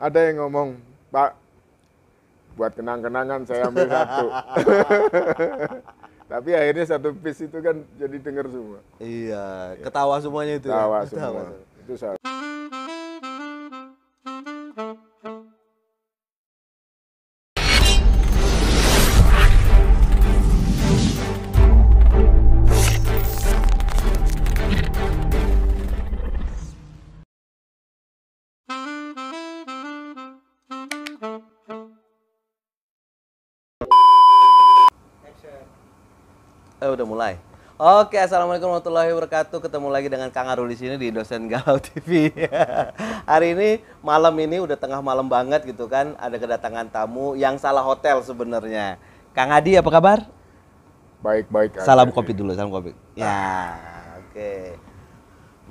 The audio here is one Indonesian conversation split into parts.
ada yang ngomong, Pak, buat kenang-kenangan saya ambil satu. Tapi akhirnya satu piece itu kan jadi denger semua. Iya, ketawa semuanya itu. Ya? Ketawa ya? semua. Ketawa. Itu salah. Eh udah mulai. Oke, assalamualaikum warahmatullahi wabarakatuh. Ketemu lagi dengan Kang Arul di sini di Dosen Galau TV. Hari ini malam ini udah tengah malam banget gitu kan. Ada kedatangan tamu yang salah hotel sebenarnya. Kang Adi apa kabar? Baik baik. Salam kopi dulu, salam kopi. Ya, ah. oke.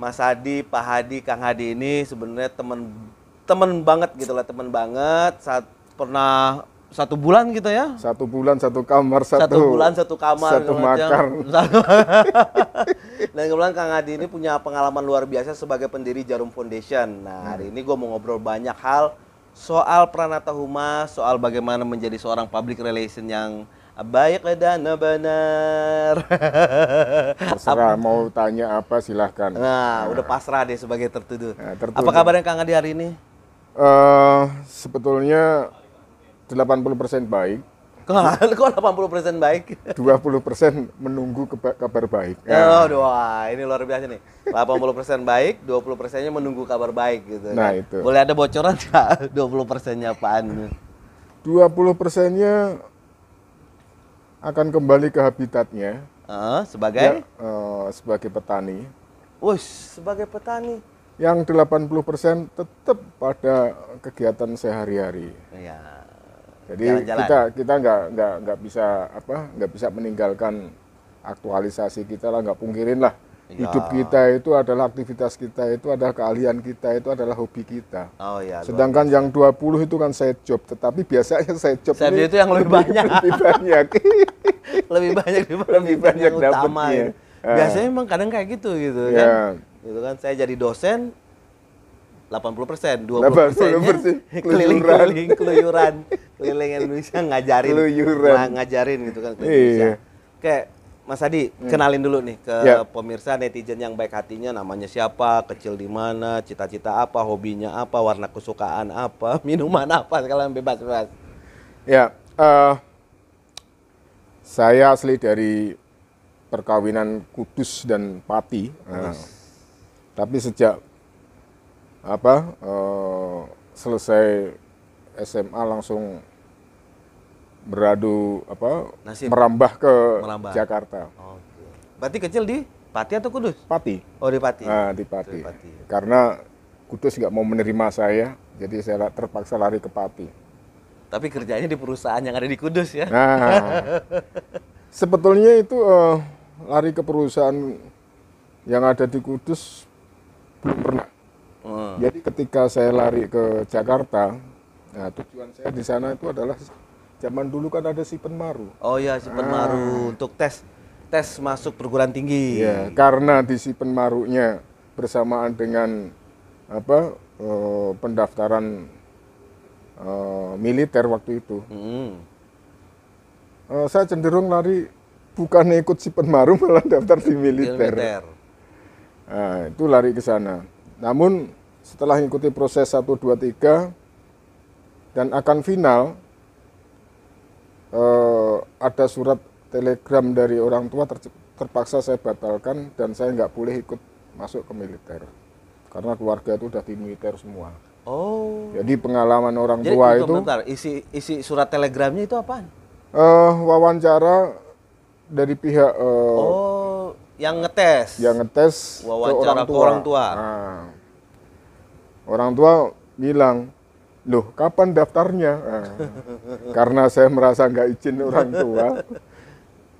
Mas Adi, Pak Hadi, Kang Hadi ini sebenarnya temen temen banget gitu lah, temen banget. Saat pernah satu bulan gitu ya? Satu bulan satu kamar satu. Satu bulan satu kamar. Satu makar. Satu. Dan kebetulan Kang Adi ini punya pengalaman luar biasa sebagai pendiri Jarum Foundation. Nah hmm. hari ini gue mau ngobrol banyak hal soal Pranata Humas, soal bagaimana menjadi seorang public relation yang baik dan benar. Terserah apa? mau tanya apa silahkan. Nah, nah, udah pasrah deh sebagai tertuduh. Nah, tertuduh. Apa kabarnya Kang Adi hari ini? Uh, sebetulnya 80% baik. Kok 80% baik? 20% menunggu kabar baik. Ya. Oh, doa. ini luar biasa nih. 80% baik, 20%-nya menunggu kabar baik gitu. Kan. Nah, kan? itu. Boleh ada bocoran nggak 20%-nya apaan? 20%-nya akan kembali ke habitatnya. Uh, sebagai? Ya, uh, sebagai petani. Wih, sebagai petani yang 80% tetap pada kegiatan sehari-hari. Iya. Yeah. Jadi Jalan-jalan. kita kita nggak nggak nggak bisa apa nggak bisa meninggalkan aktualisasi kita lah nggak pungkirin lah ya. hidup kita itu adalah aktivitas kita itu adalah keahlian kita itu adalah hobi kita. Oh ya. Sedangkan yang 20 itu kan saya job tetapi biasanya saya job saya itu yang lebih, lebih banyak lebih banyak lebih banyak lebih banyak dapatnya. Ya. Ah. Biasanya emang kadang kayak gitu gitu ya. kan. Gitu kan saya jadi dosen puluh persen, 20 persennya keliling, keliling, keluyuran, keliling Indonesia ngajarin, keluyuran. ngajarin gitu kan keliling iya. Indonesia. Oke, Mas Adi, hmm. kenalin dulu nih ke yeah. pemirsa netizen yang baik hatinya, namanya siapa, kecil di mana, cita-cita apa, hobinya apa, warna kesukaan apa, minuman apa, sekalian bebas bebas. Ya, yeah, uh, saya asli dari perkawinan Kudus dan Pati, Uh, tapi sejak apa uh, selesai SMA langsung beradu apa Nasib. merambah ke Melambah. Jakarta. Oh, Berarti kecil di Pati atau Kudus? Pati. Oh di Pati. Nah, di Pati. Pati. Karena Kudus nggak mau menerima saya, jadi saya terpaksa lari ke Pati. Tapi kerjanya di perusahaan yang ada di Kudus ya? Nah, sebetulnya itu uh, lari ke perusahaan yang ada di Kudus belum pernah jadi ketika saya lari ke Jakarta, nah, tujuan saya di sana itu adalah zaman dulu kan ada si Penmaru. Oh iya si Penmaru ah. untuk tes tes masuk perguruan tinggi. Iya, karena di si Penmarunya bersamaan dengan apa eh, pendaftaran eh, militer waktu itu. Hmm. Eh, saya cenderung lari bukan ikut si penmaru malah daftar di militer. militer. Nah, itu lari ke sana. Namun setelah mengikuti proses 1, 2, 3 dan akan final eh, ada surat telegram dari orang tua ter, terpaksa saya batalkan dan saya nggak boleh ikut masuk ke militer karena keluarga itu sudah di militer semua. Oh. Jadi pengalaman orang Jadi, tua itu. Bentar, isi isi surat telegramnya itu apa Eh, wawancara dari pihak. eh, oh, yang ngetes. Yang ngetes. Wawancara ke orang tua. Ke orang tua. Nah Orang tua bilang, loh kapan daftarnya? Nah, karena saya merasa nggak izin orang tua.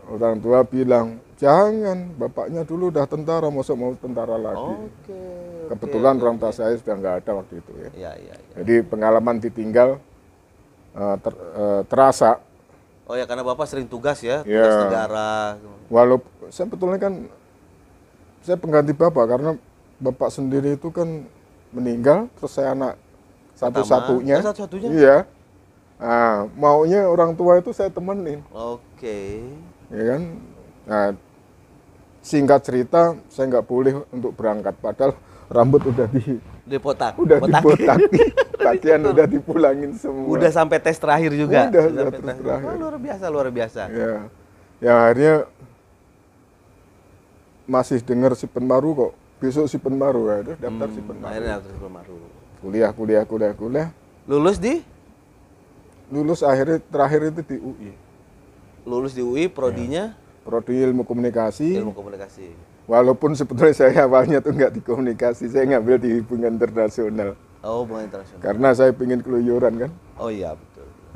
Orang tua bilang, jangan, bapaknya dulu udah tentara, masuk mau tentara lagi. Okay, Kebetulan okay, orang tua okay. saya sudah nggak ada waktu itu ya. Yeah, yeah, yeah. Jadi pengalaman ditinggal uh, ter, uh, terasa. Oh ya, karena bapak sering tugas ya, tugas yeah. negara. Walaupun saya betulnya kan saya pengganti bapak karena bapak sendiri itu kan meninggal terus saya anak satu-satunya. Eh, satu-satunya. Iya. Nah, maunya orang tua itu saya temenin. Oke. Okay. Ya kan? Nah, singkat cerita saya nggak boleh untuk berangkat padahal rambut udah di dipotak. Udah Potak. dipotaki. anda udah gitu. dipulangin semua. Udah sampai tes terakhir juga. Udah, udah sampai tes terakhir. Oh, luar biasa, luar biasa. Ya. Ya akhirnya masih dengar si Penmaru kok besok si penbaru ya itu daftar hmm, si penbaru akhirnya daftar si penbaru kuliah kuliah kuliah kuliah lulus di lulus akhirnya terakhir itu di UI lulus di UI prodinya ya. prodi ilmu komunikasi ilmu komunikasi walaupun sebetulnya saya awalnya tuh nggak di komunikasi saya ngambil di hubungan internasional oh hubungan internasional karena saya pengen keluyuran kan oh iya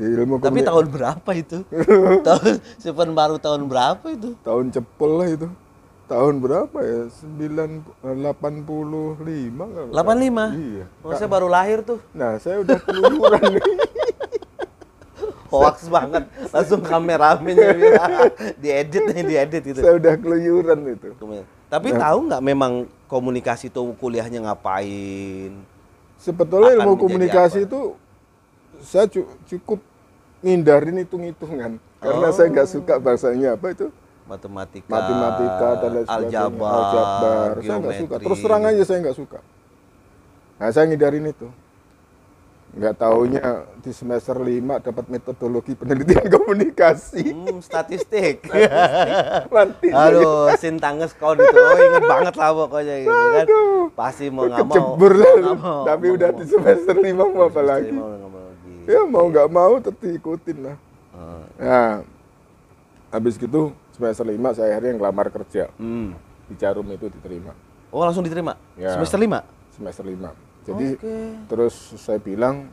di ilmu tapi tahun berapa itu tahun si baru tahun berapa itu tahun cepol lah itu tahun berapa ya? 9 85 85? Iya. Oh, saya baru lahir tuh. Nah, saya udah keluyuran nih. Hoax banget. Langsung kamera di diedit nih, diedit gitu. Saya udah keluyuran itu. Tapi nah. tahu nggak memang komunikasi itu kuliahnya ngapain? Sebetulnya ilmu komunikasi apa? itu saya cukup ngindarin hitung-hitungan karena oh. saya nggak oh. suka bahasanya apa itu matematika, matematika dan lain aljabar, aljabar. Geometri. Saya nggak suka. Terus terang aja saya nggak suka. Nah, saya ngidarin itu. Nggak taunya di semester 5 dapat metodologi penelitian komunikasi. Hmm, statistik. statistik. Aduh, sintanges kau itu. Oh, ingat banget lah pokoknya gitu kan. Pasti mau nggak mau. Kecebur lah. Tapi mau, udah mau. di semester 5 mau apa lagi? Ya mau nggak mau tetap diikutin lah. Hmm. Nah, habis gitu semester lima saya akhirnya ngelamar kerja hmm. di Jarum itu diterima oh langsung diterima ya, semester lima semester lima jadi okay. terus saya bilang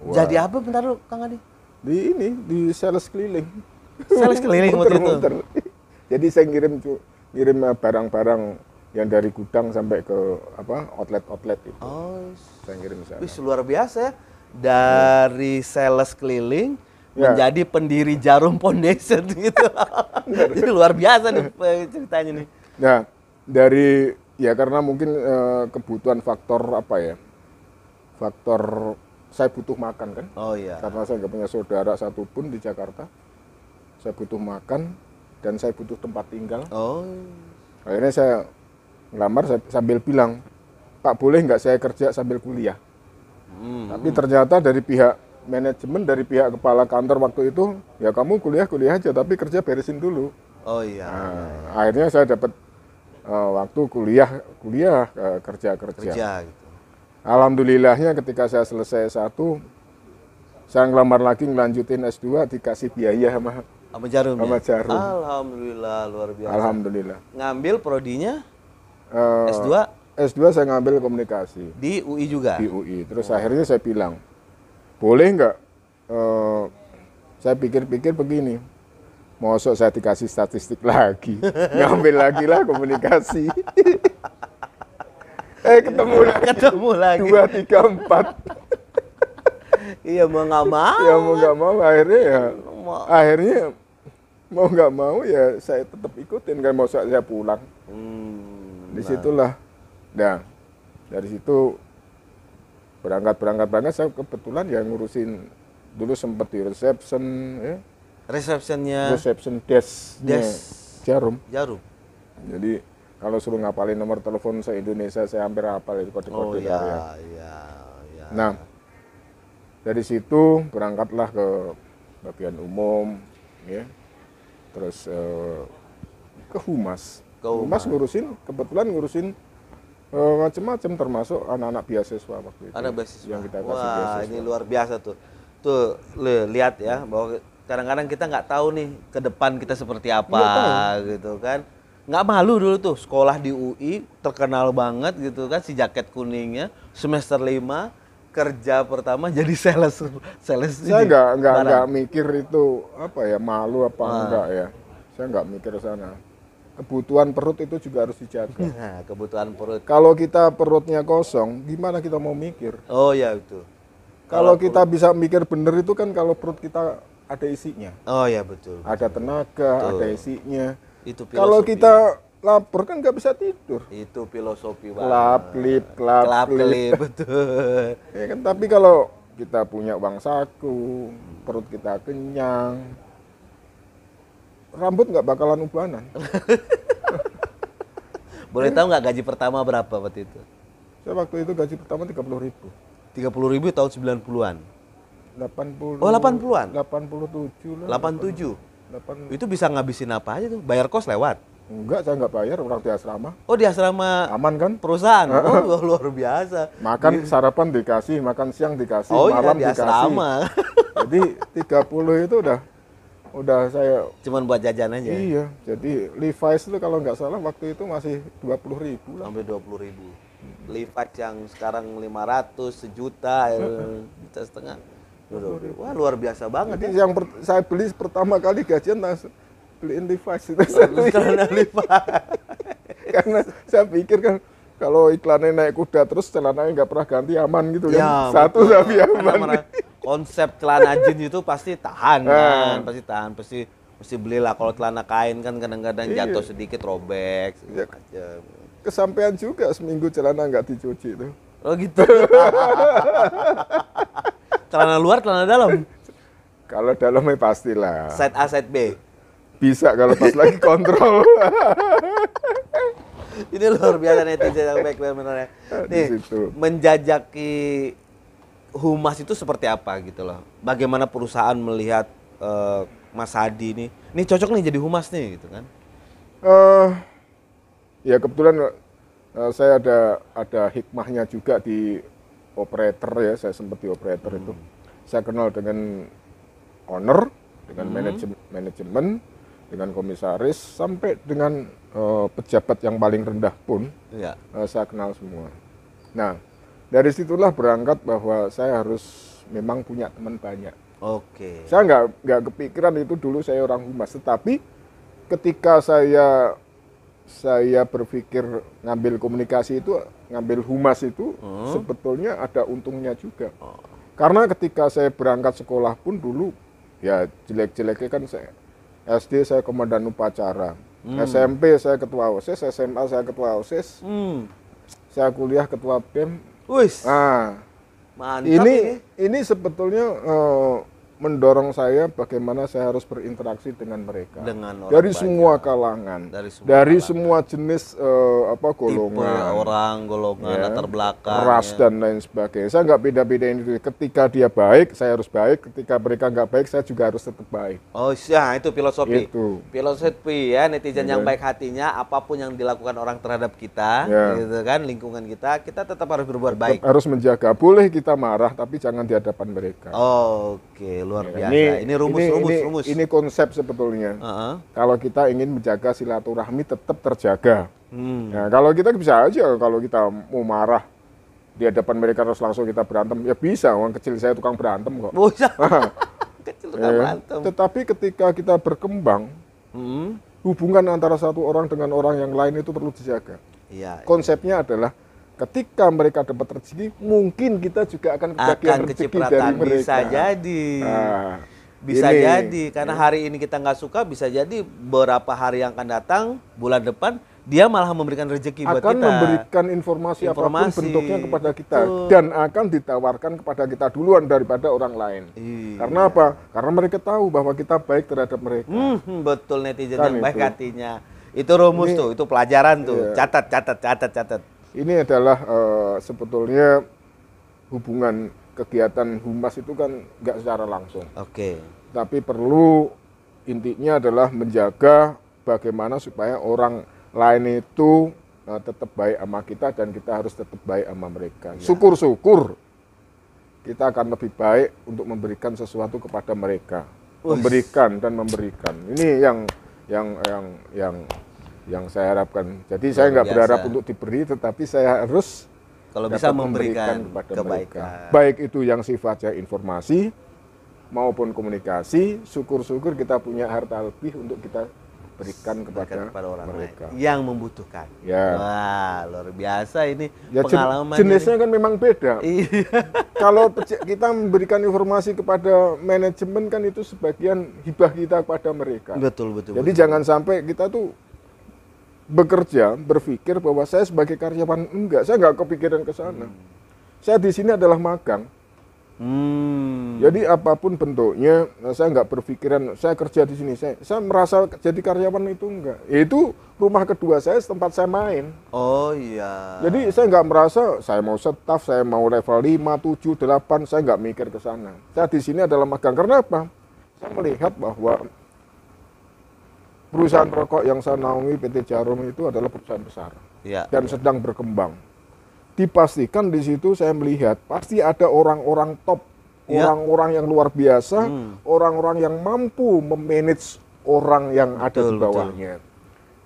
Wah, jadi apa bentar lu Kang Adi di ini di sales keliling sales keliling muter, waktu itu muter. jadi saya ngirim tuh ngirim eh, barang-barang yang dari gudang sampai ke apa outlet-outlet itu. Oh, saya ngirim sana. Wih, luar biasa ya. Dari sales keliling Ya. menjadi pendiri Jarum Foundation gitu. Jadi luar biasa nih eh, ceritanya nih. Nah, dari ya karena mungkin e, kebutuhan faktor apa ya? Faktor saya butuh makan kan? Oh iya. Karena saya nggak punya saudara satupun di Jakarta. Saya butuh makan dan saya butuh tempat tinggal. Oh. Akhirnya saya ngelamar sambil bilang, Pak boleh nggak saya kerja sambil kuliah? Hmm. Tapi ternyata dari pihak manajemen dari pihak kepala kantor waktu itu ya kamu kuliah kuliah aja tapi kerja beresin dulu oh iya nah, akhirnya saya dapat uh, waktu kuliah kuliah uh, eh, kerja kerja, kerja gitu. alhamdulillahnya ketika saya selesai satu saya ngelamar lagi ngelanjutin S2 dikasih biaya sama sama Jarum ya? sama ya? Jarum alhamdulillah luar biasa alhamdulillah ngambil prodinya uh, S2 S2 saya ngambil komunikasi di UI juga di UI terus oh. akhirnya saya bilang boleh nggak uh, saya pikir-pikir begini mosok saya dikasih statistik lagi ngambil lagi lah komunikasi eh ketemu lagi ketemu lagi dua tiga empat iya mau nggak mau ya mau nggak mau akhirnya ya mau. akhirnya mau nggak mau ya saya tetap ikutin kan mosok saya pulang hmm, disitulah nah. nah dari situ berangkat berangkat banget saya kebetulan yang ngurusin dulu sempat di reception ya receptionnya reception desk jarum jarum jadi kalau suruh ngapalin nomor telepon se Indonesia saya hampir hafal itu kode-kode oh, iya, ya, ya. ya, ya. nah dari situ berangkatlah ke bagian umum ya terus uh, ke humas ke humas. humas ngurusin kebetulan ngurusin Eh, macam-macam termasuk anak-anak beasiswa waktu itu. Anak beasiswa. Yang kita kasih Wah, beasiswa. ini luar biasa tuh. Tuh, le, lihat ya bahwa kadang-kadang kita nggak tahu nih ke depan kita seperti apa gitu kan. Nggak malu dulu tuh sekolah di UI terkenal banget gitu kan si jaket kuningnya semester lima kerja pertama jadi sales sales saya nggak nggak nggak mikir itu apa ya malu apa nah. enggak ya saya nggak mikir sana kebutuhan perut itu juga harus dijaga. Nah, kebutuhan perut. Kalau kita perutnya kosong, gimana kita mau mikir? Oh ya itu. Kalau, kalau kita perut. bisa mikir bener itu kan kalau perut kita ada isinya. Oh ya betul. betul. Ada tenaga, betul. ada isinya. Itu filosofi. Kalau kita lapar kan nggak bisa tidur. Itu filosofi banget. Klap lip, klap, betul. ya kan tapi kalau kita punya uang saku, perut kita kenyang, rambut nggak bakalan ubanan. Boleh tahu nggak gaji pertama berapa waktu itu? Saya waktu itu gaji pertama tiga puluh ribu. Tiga puluh ribu tahun 90-an? 80, oh 80-an? 87 lah. tujuh. Delapan. Itu bisa ngabisin apa aja tuh? Bayar kos lewat? Enggak, saya nggak bayar, orang di asrama. Oh, di asrama. Aman kan? Perusahaan. Oh, luar biasa. Makan sarapan dikasih, makan siang dikasih, oh, iya, malam iya, di dikasih. asrama. Jadi 30 itu udah udah saya cuman buat jajan aja iya jadi Levi's itu kalau nggak salah waktu itu masih dua puluh ribu lah. sampai dua puluh ribu hmm. Levi's yang sekarang lima ratus sejuta ya, juta setengah wah luar biasa banget jadi ya. yang saya beli pertama kali gajian langsung beliin Levi's itu karena Levi's karena saya pikir kan kalau iklannya naik kuda terus celananya nggak pernah ganti aman gitu kan. ya, kan satu tapi aman konsep celana jeans itu pasti tahan ah. kan, pasti tahan, pasti mesti belilah kalau celana kain kan kadang-kadang iya. jatuh sedikit robek ya, macam. juga seminggu celana nggak dicuci tuh. Oh gitu. celana luar, celana dalam. Kalau dalamnya pastilah. set A, set B. Bisa kalau pas lagi kontrol. Ini luar biasa netizen yang baik benar-benar. Ya. Ah, Nih, menjajaki humas itu seperti apa gitu loh. Bagaimana perusahaan melihat uh, Mas Hadi ini? Ini cocok nih jadi humas nih gitu kan? Uh, ya kebetulan uh, saya ada ada hikmahnya juga di operator ya. Saya sempat di operator hmm. itu. Saya kenal dengan owner, dengan hmm. manajemen, dengan komisaris, sampai dengan uh, pejabat yang paling rendah pun ya. uh, saya kenal semua. Nah dari situlah berangkat bahwa saya harus memang punya teman banyak. Oke. Okay. Saya nggak nggak kepikiran itu dulu saya orang humas, tetapi ketika saya saya berpikir ngambil komunikasi itu ngambil humas itu hmm. sebetulnya ada untungnya juga. Oh. Karena ketika saya berangkat sekolah pun dulu ya jelek-jeleknya kan saya SD saya komandan upacara, hmm. SMP saya ketua OSIS, SMA saya ketua OSIS, hmm. saya kuliah ketua BEM, Wis. Nah, Mantap ini, ini ini sebetulnya uh, mendorong saya bagaimana saya harus berinteraksi dengan mereka dengan orang dari banyak. semua kalangan dari semua, dari kalangan. semua jenis uh, apa golongan Tipe orang golongan ya, latar belakang ras ya. dan lain sebagainya saya nggak beda beda ini ketika dia baik saya harus baik ketika mereka nggak baik saya juga harus tetap baik oh iya itu filosofi itu filosofi ya netizen ya. yang iya. baik hatinya apapun yang dilakukan orang terhadap kita ya. gitu kan lingkungan kita kita tetap harus berbuat tetap baik harus menjaga boleh kita marah tapi jangan di hadapan mereka oh, oke okay luar iya. biasa. Ini, ini rumus, ini, rumus, ini, rumus. Ini konsep sebetulnya. Uh -huh. Kalau kita ingin menjaga silaturahmi tetap terjaga. Hmm. Nah, kalau kita bisa aja, kalau kita mau marah di hadapan mereka terus langsung kita berantem, ya bisa. Orang kecil saya tukang berantem kok. Bisa. kecil tukang ya. berantem. Tetapi ketika kita berkembang, hmm. hubungan antara satu orang dengan orang yang lain itu perlu dijaga. Ya, Konsepnya ya. adalah ketika mereka dapat rezeki, mungkin kita juga akan kebagian akan rezeki dari mereka. Bisa jadi. Nah, bisa ini, jadi karena iya. hari ini kita nggak suka bisa jadi beberapa hari yang akan datang bulan depan dia malah memberikan rezeki buat kita. Akan memberikan informasi, informasi apapun bentuknya kepada kita Tuh. dan akan ditawarkan kepada kita duluan daripada orang lain. Iya. Karena apa? Karena mereka tahu bahwa kita baik terhadap mereka. Hmm, hmm betul netizen kan yang itu. baik hatinya. Itu rumus ini, tuh, itu pelajaran tuh. Iya. Catat, catat, catat, catat ini adalah e, sebetulnya hubungan kegiatan humas itu kan nggak secara langsung. Oke. Okay. Tapi perlu intinya adalah menjaga bagaimana supaya orang lain itu e, tetap baik sama kita dan kita harus tetap baik sama mereka. Iya. Syukur-syukur ya. kita akan lebih baik untuk memberikan sesuatu kepada mereka. Memberikan dan memberikan. Ini yang yang yang yang yang saya harapkan. Jadi saya nggak berharap untuk diberi, tetapi saya harus kalau bisa memberikan, kepada kebaikan. Mereka. Baik itu yang sifatnya informasi maupun komunikasi, syukur-syukur kita punya harta lebih untuk kita berikan kepada, kepada orang mereka lain yang membutuhkan. Ya. Wah, luar biasa ini ya, pengalaman. Jenisnya ini. kan memang beda. Iya. Kalau kita memberikan informasi kepada manajemen kan itu sebagian hibah kita kepada mereka. Betul, betul. Jadi betul. jangan sampai kita tuh bekerja berpikir bahwa saya sebagai karyawan enggak, saya enggak kepikiran ke sana. Hmm. Saya di sini adalah magang. Hmm. Jadi apapun bentuknya, eh, saya enggak berpikiran saya kerja di sini. Saya, saya merasa jadi karyawan itu enggak. Ya itu rumah kedua saya, tempat saya main. Oh iya. Jadi saya enggak merasa saya mau staff, saya mau level 5, 7, 8, saya enggak mikir ke sana. Saya di sini adalah magang. Karena apa? Saya melihat bahwa perusahaan rokok yang saya naungi PT Jarum itu adalah perusahaan besar ya. dan sedang berkembang. Dipastikan di situ saya melihat pasti ada orang-orang top, ya. orang-orang ya. yang luar biasa, hmm. orang-orang hmm. yang mampu memanage orang yang betul, ada di bawahnya. Betul.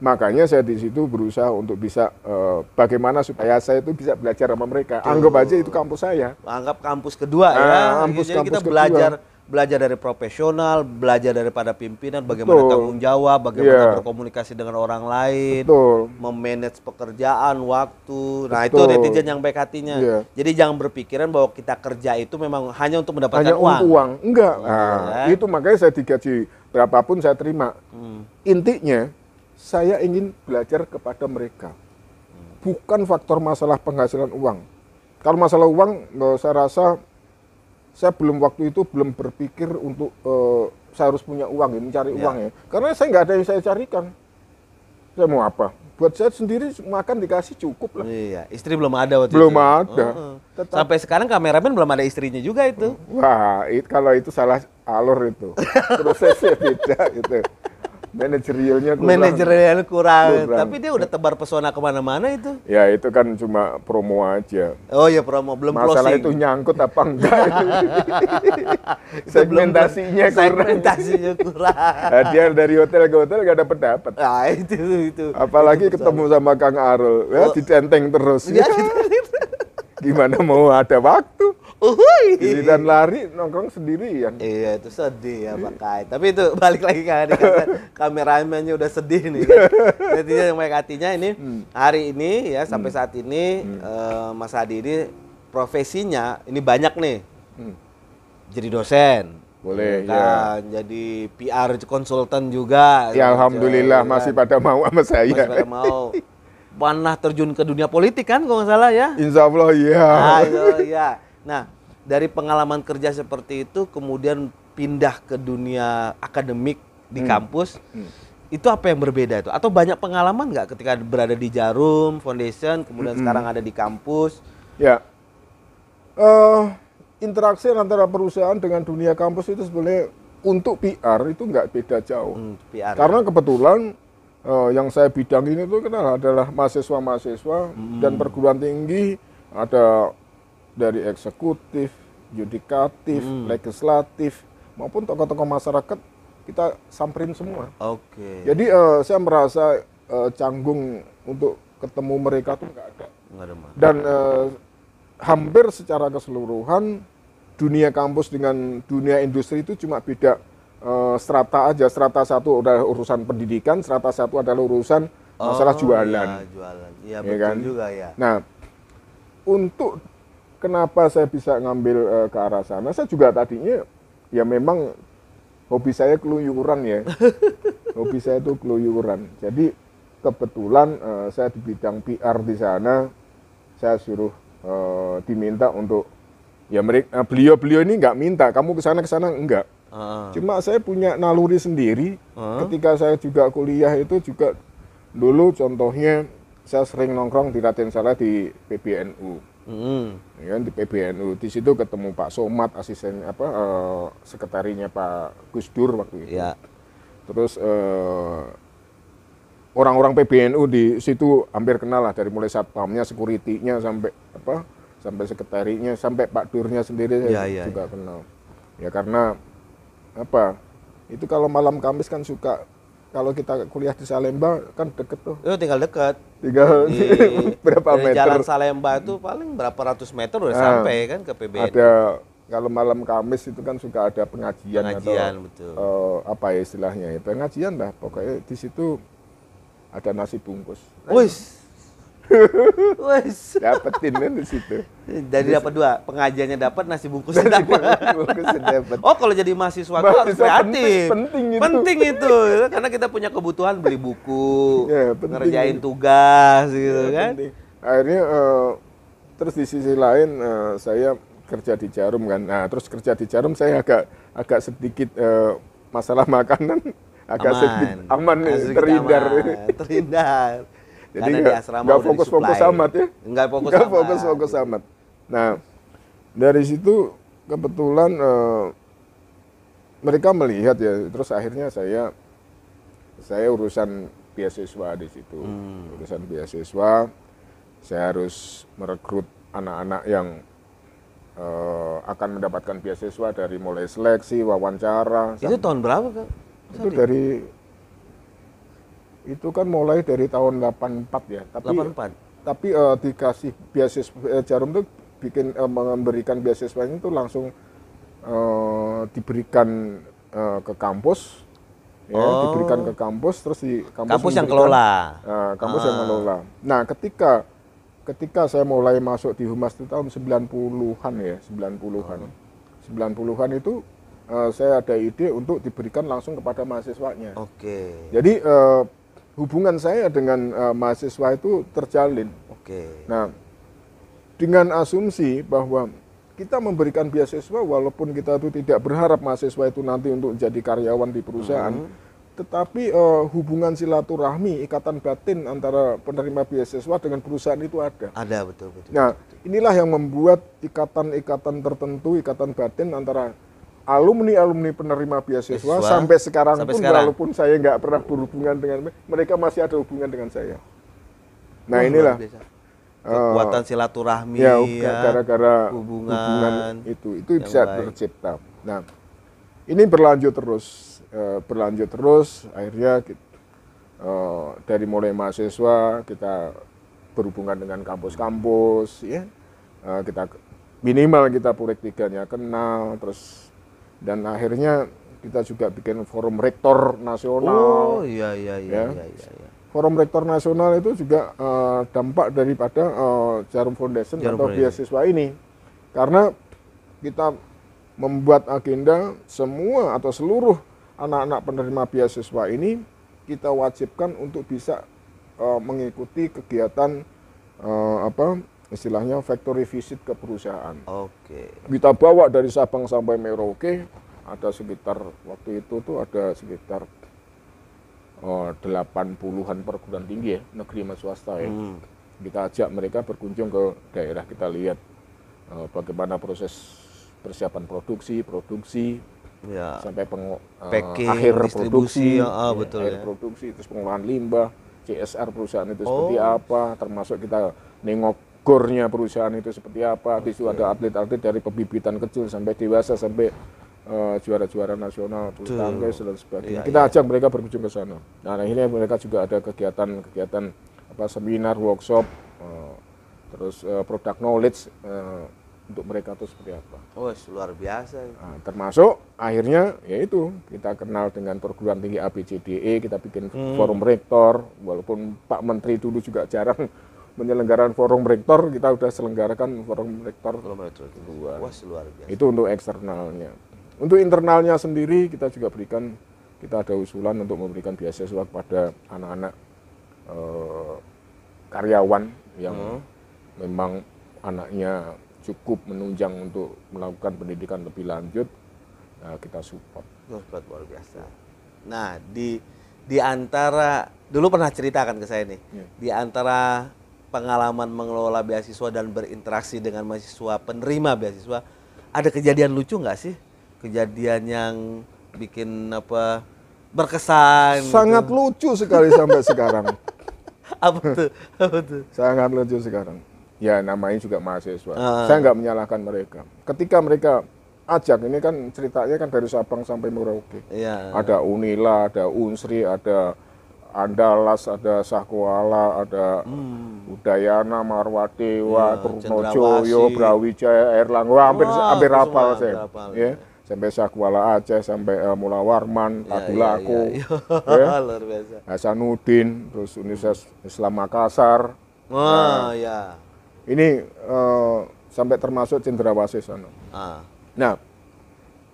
Makanya saya di situ berusaha untuk bisa uh, bagaimana supaya saya itu bisa belajar sama mereka. Betul. Anggap aja itu kampus saya. Anggap kampus kedua nah, ya. Kampus, ah, Jadi kampus kita kedua. belajar belajar dari profesional, belajar daripada pimpinan, bagaimana Betul. tanggung jawab, bagaimana yeah. berkomunikasi dengan orang lain, Betul. memanage pekerjaan, waktu. Nah itu netizen yang baik hatinya. Yeah. Jadi jangan berpikiran bahwa kita kerja itu memang hanya untuk mendapatkan hanya uang. uang. Enggak. Iya, nah, yeah. Kan? Itu makanya saya digaji berapapun saya terima. Hmm. Intinya saya ingin belajar kepada mereka. Hmm. Bukan faktor masalah penghasilan uang. Kalau masalah uang, eh, saya rasa saya belum waktu itu belum berpikir untuk uh, saya harus punya uang ya, mencari ya. uang ya. Karena saya nggak ada yang saya carikan. Saya mau apa? Buat saya sendiri makan dikasih cukup lah. Iya, istri belum ada waktu belum itu. Belum ya? ada. Oh, oh. Tetap. Sampai sekarang kameramen belum ada istrinya juga itu. Wah, it, kalau itu salah alur itu. Prosesnya beda gitu manajerialnya kurang. Manajerialnya kurang. kurang. Tapi dia udah tebar pesona kemana-mana itu. Ya itu kan cuma promo aja. Oh ya promo belum Masalah closing. itu nyangkut apa enggak itu. segmentasinya belum, kurang. Segmentasinya kurang. Hadiah dari hotel ke hotel gak dapat dapat. Nah, itu itu. Apalagi itu ketemu sama Kang Arul, ya oh. ditenteng terus. Ya, ya gimana mau ada waktu Uhuy. dan lari nongkrong sendiri ya. Iya itu sedih ya pakai. Tapi itu balik lagi ke kan, hari kan kameramennya udah sedih nih. Jadi yang baik hatinya ini hmm. hari ini ya sampai hmm. saat ini hmm. Eh, Mas Hadi ini profesinya ini banyak nih. Hmm. Jadi dosen. Boleh iya iya. kan, ya. Jadi PR konsultan juga. Ya alhamdulillah iya kan? masih pada mau sama saya. Masih pada mau panah terjun ke dunia politik kan kalau nggak salah ya? Insya Allah iya. Nah, iya. Nah, dari pengalaman kerja seperti itu kemudian pindah ke dunia akademik di hmm. kampus, hmm. itu apa yang berbeda itu? Atau banyak pengalaman nggak ketika berada di Jarum Foundation, kemudian hmm. sekarang ada di kampus? Ya. Uh, interaksi antara perusahaan dengan dunia kampus itu sebenarnya untuk PR itu nggak beda jauh. Hmm, PR, ya. Karena ya. kebetulan uh, yang saya bidang ini tuh kenal adalah mahasiswa-mahasiswa hmm. dan perguruan tinggi ada dari eksekutif, yudikatif, hmm. legislatif maupun tokoh-tokoh masyarakat kita samperin semua. Oke. Okay. Jadi uh, saya merasa uh, canggung untuk ketemu mereka tuh nggak ada. Nggak ada. Dan uh, hampir secara keseluruhan dunia kampus dengan dunia industri itu cuma beda Eh, strata aja strata satu adalah urusan pendidikan strata satu adalah urusan masalah oh, jualan ya, jualan iya ya, betul kan? juga ya nah untuk kenapa saya bisa ngambil uh, ke arah sana saya juga tadinya ya memang hobi saya keluyuran ya hobi saya itu keluyuran jadi kebetulan uh, saya di bidang PR di sana saya suruh uh, diminta untuk ya mereka beliau-beliau ini nggak minta kamu ke sana ke sana enggak Cuma saya punya naluri sendiri. Uh. Ketika saya juga kuliah itu juga dulu contohnya saya sering nongkrong di Raden Saleh di PBNU. Mm. Ya, di PBNU di situ ketemu Pak Somat asisten apa uh, sekretarinya Pak Gus Dur waktu itu. Yeah. Terus orang eh, orang-orang PBNU di situ hampir kenal lah dari mulai satpamnya, sekuritinya sampai apa sampai sekretarinya sampai Pak Durnya sendiri yeah, saya yeah, juga ya. kenal. Ya karena apa itu kalau malam Kamis kan suka kalau kita kuliah di Salemba kan deket tuh. Itu iya, tinggal deket. Tinggal di, berapa dari meter? Jalan Salemba itu paling berapa ratus meter udah nah, sampai kan ke PBN. Ada kalau malam Kamis itu kan suka ada pengajian, pengajian atau betul. Uh, apa istilahnya ya pengajian lah pokoknya di situ ada nasi bungkus. Wih, Wes. Dapetin kan di situ. Jadi dapat dua, pengajiannya dapat, nasi bungkusnya dapat. dapat. oh, kalau jadi mahasiswa itu harus kreatif. Penting, itu. Penting itu, karena kita punya kebutuhan beli buku, ya, ngerjain tugas ya, gitu ya, kan. Penting. Akhirnya uh, terus di sisi lain uh, saya kerja di Jarum kan. Nah, terus kerja di Jarum saya agak agak sedikit uh, masalah makanan agak aman. sedikit aman, aman terhindar. terhindar. Jadi Karena gak, di asrama gak fokus-fokus amat ya. Enggak fokus gak amat. fokus amat. Nah, dari situ kebetulan uh, mereka melihat ya, terus akhirnya saya saya urusan beasiswa di situ. Hmm. Urusan beasiswa saya harus merekrut anak-anak yang uh, akan mendapatkan beasiswa dari mulai seleksi, wawancara. Itu tahun berapa, Kak? Itu dari itu kan mulai dari tahun 84 ya. Tapi, 84. Tapi uh, dikasih beasiswa uh, eh, Jarum tuh bikin uh, memberikan beasiswa itu langsung uh, diberikan uh, ke kampus. Ya, oh. diberikan ke kampus terus di kampus, kampus yang kelola. Uh, kampus ah. yang kelola. Nah, ketika ketika saya mulai masuk di Humas itu tahun 90-an ya, 90-an. Oh. 90-an itu uh, saya ada ide untuk diberikan langsung kepada mahasiswanya. Oke. Okay. Jadi uh, hubungan saya dengan uh, mahasiswa itu terjalin. Oke. Okay. Nah, dengan asumsi bahwa kita memberikan beasiswa walaupun kita itu tidak berharap mahasiswa itu nanti untuk jadi karyawan di perusahaan, mm -hmm. tetapi uh, hubungan silaturahmi, ikatan batin antara penerima beasiswa dengan perusahaan itu ada. Ada betul betul. Nah, inilah yang membuat ikatan-ikatan tertentu, ikatan batin antara alumni alumni penerima beasiswa sampai sekarang sampai pun sekarang. walaupun saya nggak pernah berhubungan dengan mereka masih ada hubungan dengan saya. Nah inilah kekuatan uh, silaturahmi ya ya, gara-gara hubungan, hubungan itu itu bisa baik. tercipta. Nah ini berlanjut terus eh, berlanjut terus akhirnya kita, eh, dari mulai mahasiswa kita berhubungan dengan kampus-kampus ya kita minimal kita politikannya kenal terus dan akhirnya kita juga bikin forum rektor nasional. Oh iya iya iya. Ya. iya, iya, iya. Forum rektor nasional itu juga uh, dampak daripada uh, Jarum Foundation Jarum atau Foundation. beasiswa ini, karena kita membuat agenda semua atau seluruh anak-anak penerima beasiswa ini kita wajibkan untuk bisa uh, mengikuti kegiatan uh, apa istilahnya factory visit ke perusahaan. Oke. Okay. Kita bawa dari Sabang sampai Merauke ada sekitar waktu itu tuh ada sekitar eh, delapan oh, 80-an perguruan tinggi ya, negeri mas swasta ya. Hmm. Kita ajak mereka berkunjung ke daerah kita lihat uh, bagaimana proses persiapan produksi, produksi ya. sampai peng, uh, Packing, akhir produksi, ya, ah, ya, betul akhir ya. produksi, terus pengolahan limbah, CSR perusahaan itu oh. seperti apa, termasuk kita nengok gornya perusahaan itu seperti apa. Di situ ada atlet-atlet dari pembibitan kecil sampai dewasa sampai eh, juara-juara uh, nasional terus tangkis dan sebagainya. Iya, kita iya. ajak mereka berkunjung ke sana. Nah, akhirnya mereka juga ada kegiatan-kegiatan apa seminar, workshop, uh, terus uh, eh, produk knowledge uh, untuk mereka itu seperti apa. Oh, luar biasa. Nah, termasuk akhirnya yaitu kita kenal dengan perguruan tinggi ABCDE, kita bikin hmm. forum rektor, walaupun Pak Menteri dulu juga jarang penyelenggaraan forum rektor kita sudah selenggarakan forum rektor kedua. Wah, luar biasa. Itu untuk eksternalnya. Untuk internalnya sendiri kita juga berikan kita ada usulan untuk memberikan beasiswa kepada anak-anak e, karyawan yang hmm. memang anaknya cukup menunjang untuk melakukan pendidikan lebih lanjut nah, kita support. Support luar biasa. Nah di di antara dulu pernah ceritakan ke saya nih yeah. di antara pengalaman mengelola beasiswa dan berinteraksi dengan mahasiswa penerima beasiswa ada kejadian lucu nggak sih kejadian yang bikin apa berkesan gitu? sangat gitu. lucu sekali sampai sekarang apa tuh apa tuh sangat lucu sekarang ya namanya juga mahasiswa uh. saya nggak menyalahkan mereka ketika mereka ajak ini kan ceritanya kan dari Sabang sampai Merauke yeah. ada Unila ada Unsri ada Andalas, ada Sahkuala, ada hmm. Udayana, Marwadewa, ya, Trunojoyo, Brawijaya, Erlang, wah hampir wah, hampir hafal saya. ya. ya. Sampai Sahkuala Aceh, sampai uh, Mula Warman, iya, iya, iya, ya, Tadulako, ya, ya, ya. Hasanuddin, terus Universitas Islam Makassar. Wah, nah, ya. Ini uh, sampai termasuk Cendrawasih sana. Ah. Nah,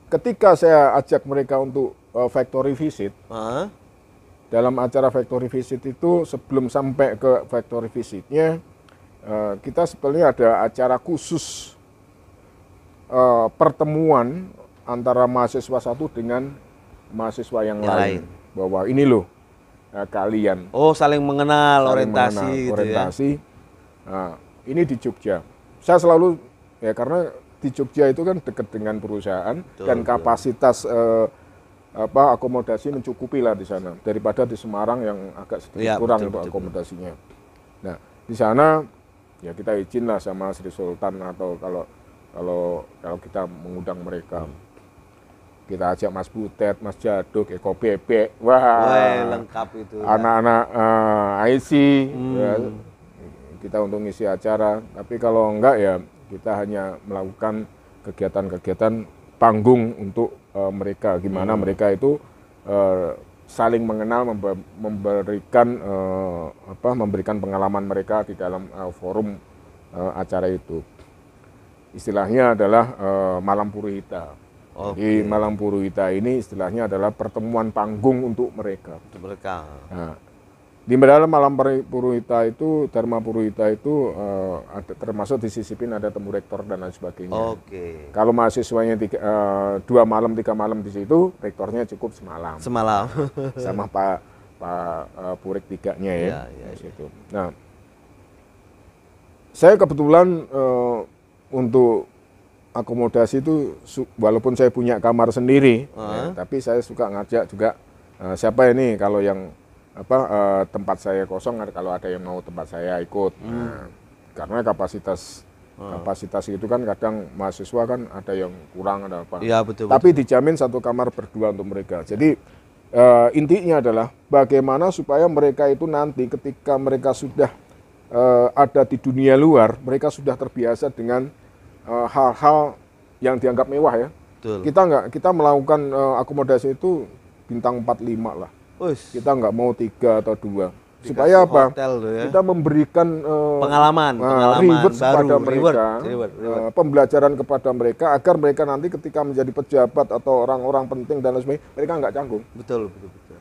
ketika saya ajak mereka untuk uh, factory visit, ah dalam acara factory visit itu sebelum sampai ke factory visitnya eh, kita sebenarnya ada acara khusus eh, pertemuan antara mahasiswa satu dengan mahasiswa yang, lain. lain bahwa ini loh eh, kalian oh saling mengenal saling orientasi mengenal, gitu ya. orientasi ya? nah, ini di Jogja saya selalu ya karena di Jogja itu kan dekat dengan perusahaan betul, dan kapasitas betul apa akomodasi mencukupi lah di sana daripada di Semarang yang agak sedikit ya, kurang betul, untuk betul, akomodasinya. Nah di sana ya kita izin lah sama Sri Sultan atau kalau kalau kalau kita mengundang mereka hmm. kita ajak Mas Butet, Mas Jaduk, Eko Bebek, wah Wey, lengkap itu ya. anak-anak ya. uh, eh, IC hmm. ya, kita untuk ngisi acara tapi kalau enggak ya kita hanya melakukan kegiatan-kegiatan panggung untuk uh, mereka gimana hmm. mereka itu uh, saling mengenal memberikan uh, apa memberikan pengalaman mereka di dalam uh, forum uh, acara itu istilahnya adalah uh, malam puruhita okay. di malam puruhita ini istilahnya adalah pertemuan panggung untuk mereka untuk mereka nah, di dalam malam purwita itu dharma purwita itu uh, ada, termasuk disisipin ada temu rektor dan lain sebagainya. Oke. Okay. Kalau mahasiswanya tiga, uh, dua malam tiga malam di situ rektornya cukup semalam. Semalam. Sama Pak Pak uh, eh, tiga tiganya ya. ya, iya. ya. Iya. Itu. Nah, saya kebetulan uh, untuk akomodasi itu walaupun saya punya kamar sendiri, uh -huh. ya, tapi saya suka ngajak juga siapa ini kalau yang apa uh, tempat saya kosong kalau ada yang mau tempat saya ikut hmm. nah, karena kapasitas hmm. kapasitas itu kan kadang mahasiswa kan ada yang kurang ada apa ya, betul, tapi betul. dijamin satu kamar berdua untuk mereka jadi uh, intinya adalah bagaimana supaya mereka itu nanti ketika mereka sudah uh, ada di dunia luar mereka sudah terbiasa dengan hal-hal uh, yang dianggap mewah ya betul. kita nggak kita melakukan uh, akomodasi itu bintang 45 lah Ush, kita nggak mau tiga atau dua Dikasih supaya apa ya. kita memberikan uh, pengalaman uh, pengalaman reward baru, kepada mereka reward, reward. Uh, pembelajaran kepada mereka agar mereka nanti ketika menjadi pejabat atau orang-orang penting dan lain mereka nggak canggung betul betul betul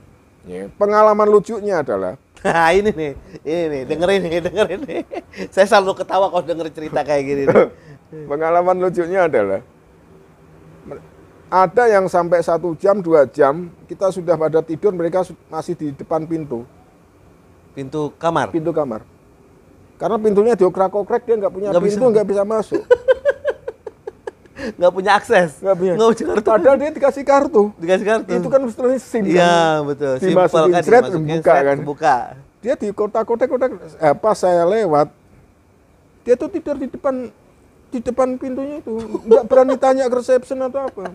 yeah. pengalaman lucunya adalah Nah, ini nih, ini nih, dengerin nih, dengerin nih. Saya selalu ketawa kalau denger cerita kayak gini. Nih. Pengalaman lucunya adalah ada yang sampai satu jam, dua jam, kita sudah pada tidur, mereka masih di depan pintu. Pintu kamar? Pintu kamar. Karena pintunya diokrak okrak dia nggak punya gak pintu, nggak bisa masuk. nggak punya akses. Nggak punya. Nggak punya kartu. Padahal dia dikasih kartu. Dikasih kartu. Itu kan mestinya SIM. Kan? Iya, kan? betul. simpel kan, thread, buka kan. Buka. Dia di kotak-kotak, apa eh, saya lewat, dia tuh tidur di depan di depan pintunya itu. Nggak berani tanya ke reception atau apa.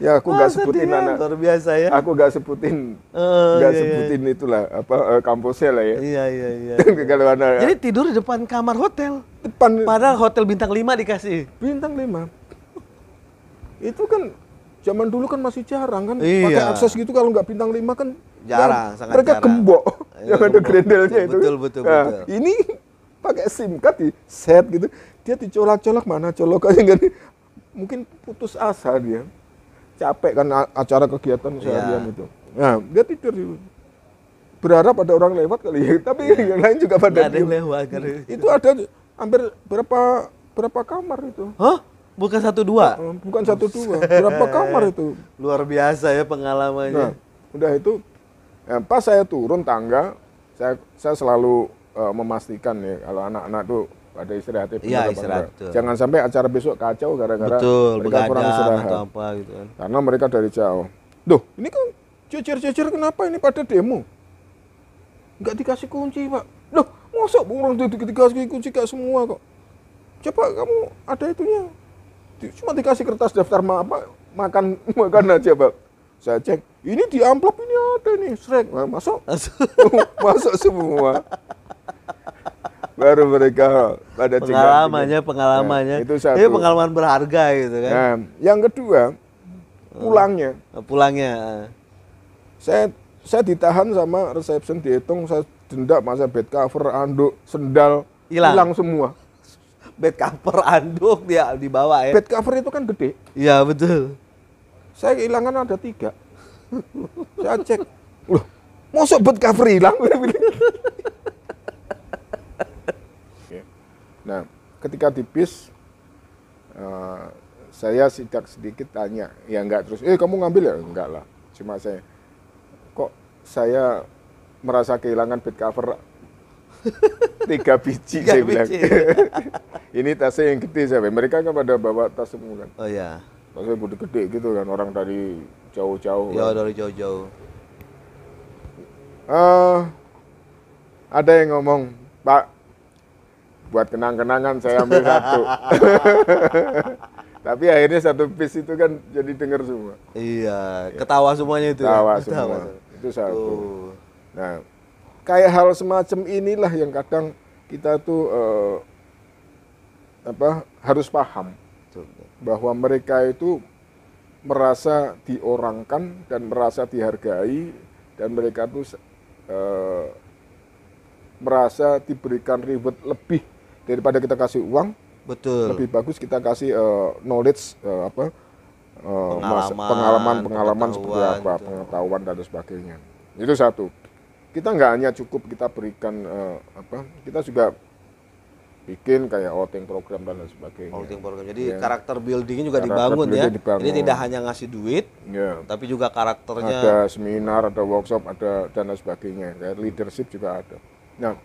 Ya, ya aku nggak sebutin anak. Luar ya. Aku nggak sebutin, nggak uh, iya, sebutin iya. itulah apa uh, kampusnya lah ya. Iya iya iya. Kalau anak. Jadi tidur di depan kamar hotel. Depan. Padahal hotel bintang lima dikasih. Bintang lima, Itu kan zaman dulu kan masih jarang kan iya. pakai akses gitu kalau nggak bintang lima kan jarang. Kan, sangat mereka jarang. gembok iya, yang ada grendelnya itu. Betul betul nah, betul. Ini pakai SIM card di set gitu. Dia dicolak-colak mana colokannya nih mungkin putus asa dia capek kan acara kegiatan iya. seharian yeah. itu. Nah, dia tidur di berharap ada orang lewat kali ya, tapi yeah. yang lain juga pada ada lewat kan. Itu ada hampir berapa berapa kamar itu? Hah? Bukan satu dua? Eh, eh, bukan satu dua. Berapa kamar itu? Luar biasa ya pengalamannya. Nah, udah itu ya, pas saya turun tangga, saya saya selalu uh, memastikan ya kalau anak-anak tuh ada istirahat itu ya, istirahat, jangan sampai acara besok kacau gara-gara mereka kurang istirahat atau apa gitu kan. karena mereka dari jauh Duh, ini kan cecer-cecer kenapa ini pada demo? Nggak dikasih kunci, Pak. Duh, masuk orang dikasih kunci kayak semua kok? Coba kamu ada itunya. Cuma dikasih kertas daftar ma apa, makan makan aja, Pak. Saya cek, ini di amplop ini ada nih, srek. masuk. masuk semua baru mereka pada pengalamannya pengalamannya nah, itu satu iya, pengalaman berharga gitu kan nah, yang kedua pulangnya oh, pulangnya ah. saya saya ditahan sama reception dihitung saya denda masa bed cover anduk sendal hilang semua bed cover anduk dia dibawa ya bed cover itu kan gede iya betul saya kehilangan ada tiga saya cek loh masuk bed cover hilang Nah, ketika tipis uh, eh, saya sidak sedikit tanya, ya enggak terus, eh kamu ngambil ya? Enggak lah, cuma saya, kok saya merasa kehilangan bed cover tiga biji tiga saya bilang. ini tasnya yang gede saya, mereka kan pada bawa tas semua kan. Oh iya. Tasnya gede-gede gitu kan, orang dari jauh-jauh. Ya kan. dari jauh-jauh. Uh, ada yang ngomong, Pak buat kenang-kenangan saya ambil satu. Tapi akhirnya satu piece itu kan jadi denger semua. Iya, ketawa semuanya itu. Ya? Ketawa ya? semua. Ketawa. Itu satu. Oh. Nah, kayak hal semacam inilah yang kadang kita tuh uh, apa harus paham bahwa mereka itu merasa diorangkan dan merasa dihargai dan mereka tuh uh, merasa diberikan reward lebih daripada kita kasih uang betul lebih bagus kita kasih uh, knowledge uh, apa uh, pengalaman pengalaman, pengalaman seperti apa gitu. pengetahuan dan sebagainya itu satu kita nggak hanya cukup kita berikan uh, apa kita juga bikin kayak outing program dan sebagainya. Outing program. Jadi yeah. karakter buildingnya juga karakter dibangun ya. building ya. Dibangun. Jadi tidak hanya ngasih duit, yeah. tapi juga karakternya. Ada seminar, ada workshop, ada dan sebagainya. leadership juga ada. Nah,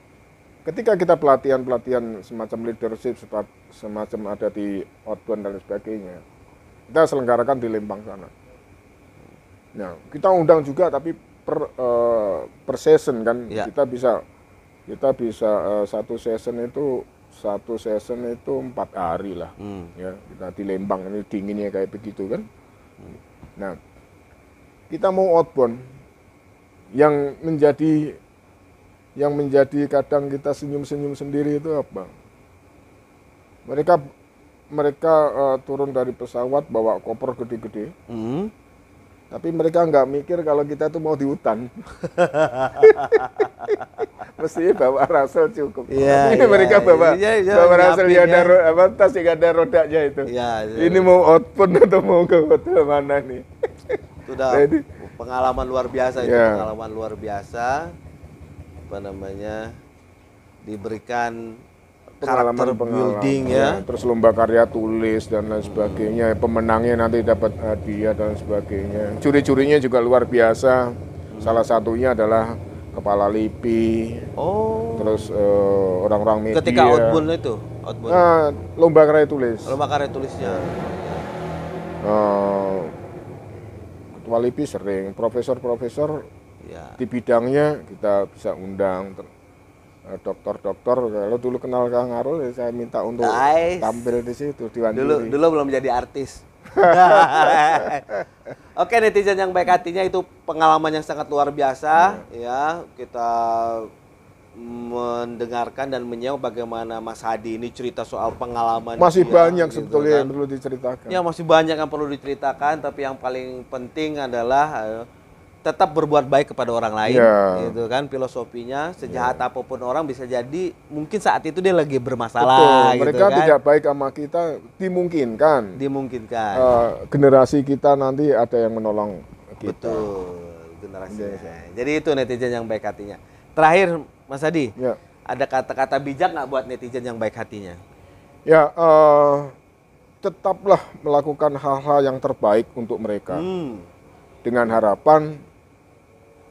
ketika kita pelatihan-pelatihan semacam leadership semacam ada di outbound dan sebagainya kita selenggarakan di Lembang sana nah kita undang juga tapi per uh, per season kan ya. kita bisa kita bisa uh, satu session itu satu season itu empat hari lah hmm. ya kita di Lembang ini dinginnya kayak begitu kan nah kita mau outbound yang menjadi yang menjadi kadang kita senyum-senyum sendiri itu apa? Mereka mereka uh, turun dari pesawat bawa koper gede-gede. Mm. Tapi mereka nggak mikir kalau kita tuh mau di hutan. Mesti bawa ransel cukup. Ya, ya, mereka bawa ya, ya, bawa iya, ransel yang ada ya. apa, tas yang ada rodanya itu. Ya, ya, Ini iya. mau output atau mau ke hotel mana nih? Sudah Jadi nah, pengalaman luar biasa ya. itu iya. pengalaman luar biasa apa namanya diberikan pengalaman, karakter pengalaman, building ya. ya. Terus lomba karya tulis dan lain sebagainya. Hmm. Pemenangnya nanti dapat hadiah dan sebagainya. curi-curi curinya juga luar biasa. Hmm. Salah satunya adalah kepala LIPI. Oh. Terus orang eh, orang-orang media. Ketika outbound itu, outbound. Nah, lomba karya tulis. Lomba karya tulisnya. Uh, Ketua LIPI sering, profesor-profesor ya. di bidangnya kita bisa undang eh, dokter-dokter kalau dulu kenal Kang Arul ya saya minta untuk nice. tampil di situ di dulu dulu belum jadi artis Oke netizen yang baik hatinya itu pengalaman yang sangat luar biasa ya, ya kita mendengarkan dan menyewa bagaimana Mas Hadi ini cerita soal pengalaman masih dia, banyak gitu, sebetulnya kan. yang perlu diceritakan ya masih banyak yang perlu diceritakan tapi yang paling penting adalah eh, tetap berbuat baik kepada orang lain yeah. gitu kan filosofinya sejahat yeah. apapun orang bisa jadi mungkin saat itu dia lagi bermasalah Betul. gitu kan. tidak baik sama kita dimungkinkan dimungkinkan uh, generasi kita nanti ada yang menolong kita Betul generasinya yeah. jadi itu netizen yang baik hatinya terakhir Mas Adi yeah. ada kata-kata bijak nggak buat netizen yang baik hatinya ya yeah, uh, tetaplah melakukan hal-hal yang terbaik untuk mereka hmm. dengan harapan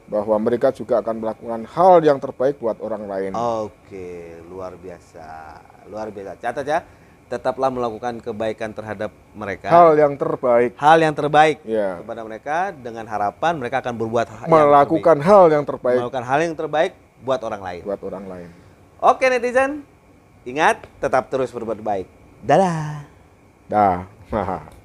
bahwa mereka juga akan melakukan hal yang terbaik buat orang lain. Oke, luar biasa. Luar biasa. Catat ya, tetaplah melakukan kebaikan terhadap mereka. Hal yang terbaik. Hal yang terbaik ya. kepada mereka dengan harapan mereka akan berbuat hal melakukan yang hal yang terbaik. Melakukan hal yang terbaik buat orang lain. Buat orang lain. Oke netizen, ingat tetap terus berbuat baik. Dadah. Dah.